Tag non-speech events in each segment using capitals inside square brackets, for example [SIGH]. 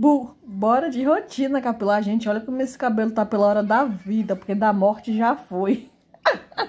Bu, bora de rotina capilar, gente. Olha como esse cabelo tá pela hora da vida, porque da morte já foi. [LAUGHS]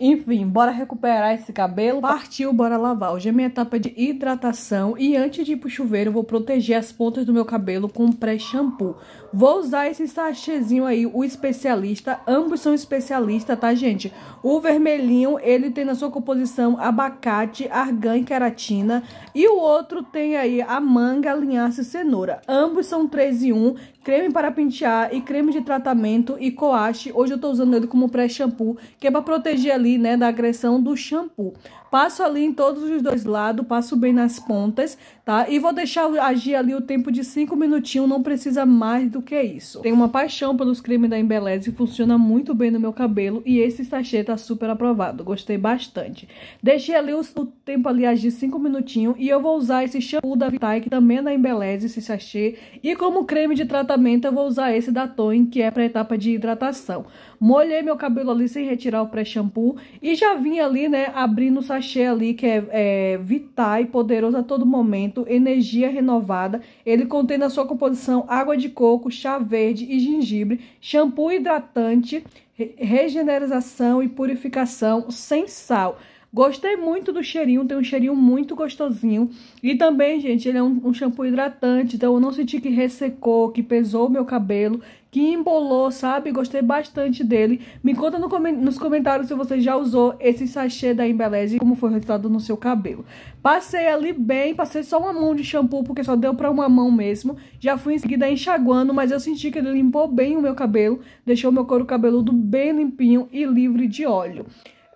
Enfim, bora recuperar esse cabelo. Partiu, bora lavar. Hoje é minha etapa de hidratação e antes de ir pro chuveiro eu vou proteger as pontas do meu cabelo com pré-shampoo. Vou usar esse sachêzinho aí, o especialista. Ambos são especialistas, tá, gente? O vermelhinho, ele tem na sua composição abacate, argan e queratina. E o outro tem aí a manga, linhaça e cenoura. Ambos são 3 em 1, creme para pentear e creme de tratamento e coache. Hoje eu tô usando ele como pré-shampoo, que é pra proteger ali ali, né, da agressão do shampoo. Passo ali em todos os dois lados, passo bem nas pontas, tá? E vou deixar agir ali o tempo de 5 minutinhos, não precisa mais do que isso. Tenho uma paixão pelos cremes da Embeleze, funciona muito bem no meu cabelo e esse sachê tá super aprovado, gostei bastante. Deixei ali o, o tempo ali agir 5 minutinhos e eu vou usar esse shampoo da Vitae, que também é da Embeleze, esse sachê. E como creme de tratamento eu vou usar esse da Toin, que é pra etapa de hidratação. Molhei meu cabelo ali sem retirar o pré-shampoo e já vim ali, né, abrindo o sachê ali, que é, é Vitae, poderoso a todo momento alimento, energia renovada. Ele contém na sua composição água de coco, chá verde e gengibre, shampoo hidratante, regeneração e purificação sem sal. Gostei muito do cheirinho, tem um cheirinho muito gostosinho. E também, gente, ele é um, um shampoo hidratante, então eu não senti que ressecou, que pesou o meu cabelo, que embolou, sabe? Gostei bastante dele. Me conta no com... nos comentários se você já usou esse sachê da Embeleze e como foi o resultado no seu cabelo. Passei ali bem, passei só uma mão de shampoo, porque só deu pra uma mão mesmo. Já fui em seguida enxaguando, mas eu senti que ele limpou bem o meu cabelo, deixou meu couro cabeludo bem limpinho e livre de óleo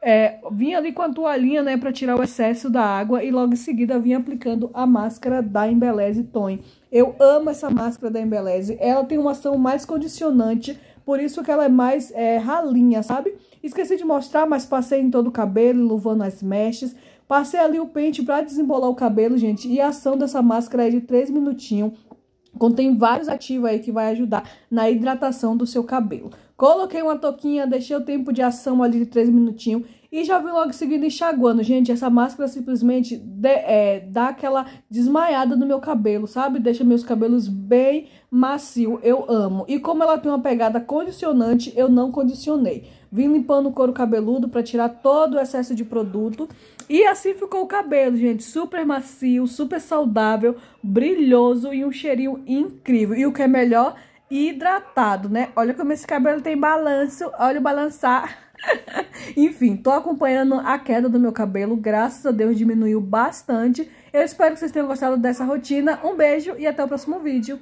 é, vinha ali com a toalhinha, né, para tirar o excesso da água e logo em seguida vinha aplicando a máscara da Embeleze Tone. Eu amo essa máscara da Embeleze, ela tem uma ação mais condicionante, por isso que ela é mais é, ralinha, sabe? Esqueci de mostrar, mas passei em todo o cabelo, luvando as mechas, passei ali o pente para desembolar o cabelo, gente, e a ação dessa máscara é de 3 minutinhos, Contém vários ativos aí que vai ajudar na hidratação do seu cabelo. Coloquei uma toquinha, deixei o tempo de ação ali de 3 minutinhos e já vi logo seguindo enxaguando. Gente, essa máscara simplesmente de, é, dá aquela desmaiada no meu cabelo, sabe? Deixa meus cabelos bem macio. Eu amo. E como ela tem uma pegada condicionante, eu não condicionei. Vim limpando o couro cabeludo para tirar todo o excesso de produto. E assim ficou o cabelo, gente. Super macio, super saudável, brilhoso e um cheirinho incrível. E o que é melhor, hidratado, né? Olha como esse cabelo tem balanço. Olha o balançar. [LAUGHS] Enfim, tô acompanhando a queda do meu cabelo, graças a Deus diminuiu bastante. Eu espero que vocês tenham gostado dessa rotina. Um beijo e até o próximo vídeo.